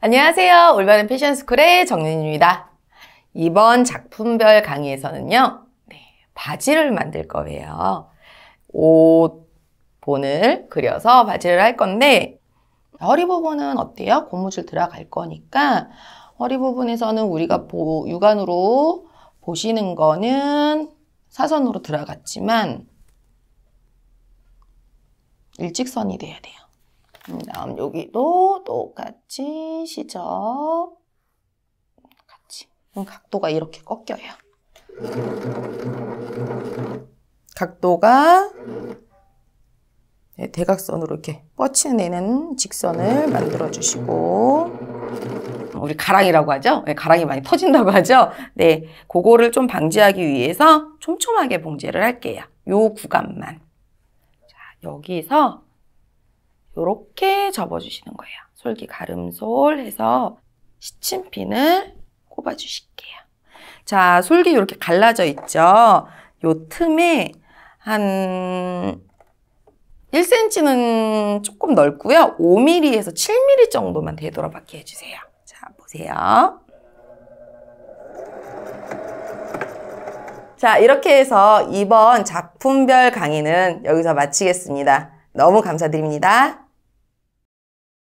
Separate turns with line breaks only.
안녕하세요. 올바른 패션스쿨의 정린입니다. 이번 작품별 강의에서는요. 네, 바지를 만들 거예요. 옷본을 그려서 바지를 할 건데 허리 부분은 어때요? 고무줄 들어갈 거니까 허리 부분에서는 우리가 보, 육안으로 보시는 거는 사선으로 들어갔지만 일직선이 돼야 돼요. 음, 다음 여기도 똑같이 시접 같이 각도가 이렇게 꺾여요. 각도가 네, 대각선으로 이렇게 뻗치는 직선을 만들어 주시고 우리 가랑이라고 하죠? 네, 가랑이 많이 터진다고 하죠? 네, 그거를 좀 방지하기 위해서 촘촘하게 봉제를 할게요. 요 구간만. 자, 여기서 이렇게 접어주시는 거예요. 솔기 가름솔 해서 시침핀을 꼽아주실게요. 자, 솔기 이렇게 갈라져 있죠? 요 틈에 한 1cm는 조금 넓고요. 5mm에서 7mm 정도만 되돌아박게 해주세요. 자, 보세요. 자, 이렇게 해서 이번 작품별 강의는 여기서 마치겠습니다. 너무 감사드립니다.